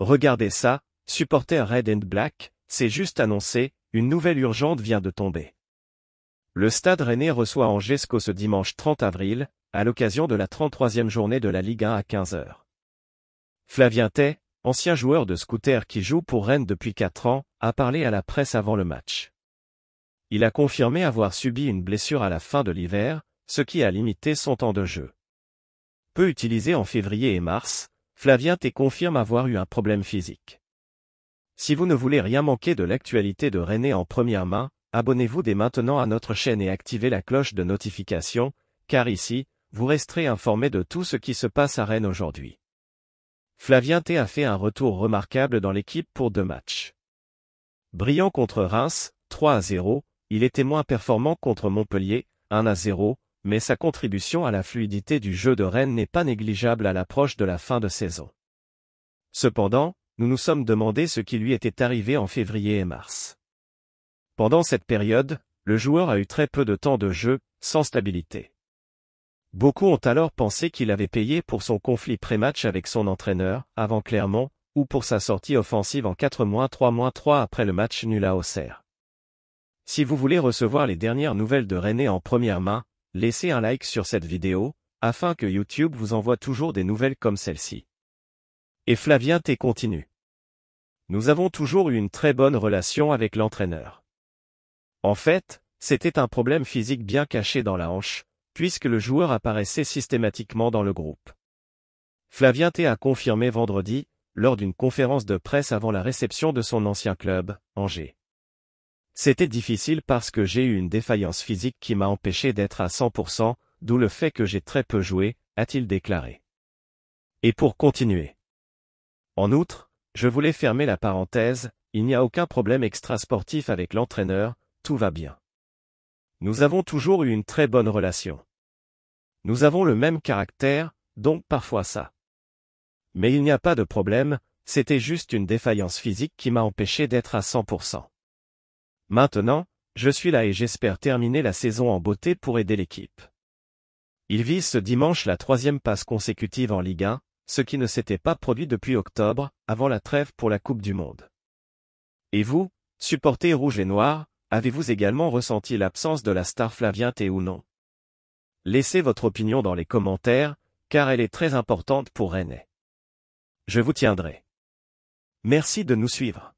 Regardez ça, supporter Red and Black, c'est juste annoncé, une nouvelle urgente vient de tomber. Le Stade Rennais reçoit Angesco ce dimanche 30 avril, à l'occasion de la 33e journée de la Ligue 1 à 15h. Flavien Tay, ancien joueur de scooter qui joue pour Rennes depuis 4 ans, a parlé à la presse avant le match. Il a confirmé avoir subi une blessure à la fin de l'hiver, ce qui a limité son temps de jeu. Peu utilisé en février et mars, Flavien T confirme avoir eu un problème physique. Si vous ne voulez rien manquer de l'actualité de René en première main, abonnez-vous dès maintenant à notre chaîne et activez la cloche de notification, car ici, vous resterez informé de tout ce qui se passe à Rennes aujourd'hui. Flavien T a fait un retour remarquable dans l'équipe pour deux matchs. Brillant contre Reims, 3 à 0, il était moins performant contre Montpellier, 1 à 0, mais sa contribution à la fluidité du jeu de Rennes n'est pas négligeable à l'approche de la fin de saison. Cependant, nous nous sommes demandé ce qui lui était arrivé en février et mars. Pendant cette période, le joueur a eu très peu de temps de jeu, sans stabilité. Beaucoup ont alors pensé qu'il avait payé pour son conflit pré-match avec son entraîneur, avant Clermont, ou pour sa sortie offensive en 4-3-3 après le match nul à Auxerre. Si vous voulez recevoir les dernières nouvelles de René en première main, Laissez un like sur cette vidéo, afin que YouTube vous envoie toujours des nouvelles comme celle-ci. Et Flavien T continue. Nous avons toujours eu une très bonne relation avec l'entraîneur. En fait, c'était un problème physique bien caché dans la hanche, puisque le joueur apparaissait systématiquement dans le groupe. Flavien T a confirmé vendredi, lors d'une conférence de presse avant la réception de son ancien club, Angers. C'était difficile parce que j'ai eu une défaillance physique qui m'a empêché d'être à 100%, d'où le fait que j'ai très peu joué, a-t-il déclaré. Et pour continuer. En outre, je voulais fermer la parenthèse, il n'y a aucun problème sportif avec l'entraîneur, tout va bien. Nous avons toujours eu une très bonne relation. Nous avons le même caractère, donc parfois ça. Mais il n'y a pas de problème, c'était juste une défaillance physique qui m'a empêché d'être à 100%. Maintenant, je suis là et j'espère terminer la saison en beauté pour aider l'équipe. Il vise ce dimanche la troisième passe consécutive en Ligue 1, ce qui ne s'était pas produit depuis octobre, avant la trêve pour la Coupe du Monde. Et vous, supporté rouge et noir, avez-vous également ressenti l'absence de la star Flaviente ou non Laissez votre opinion dans les commentaires, car elle est très importante pour René. Je vous tiendrai. Merci de nous suivre.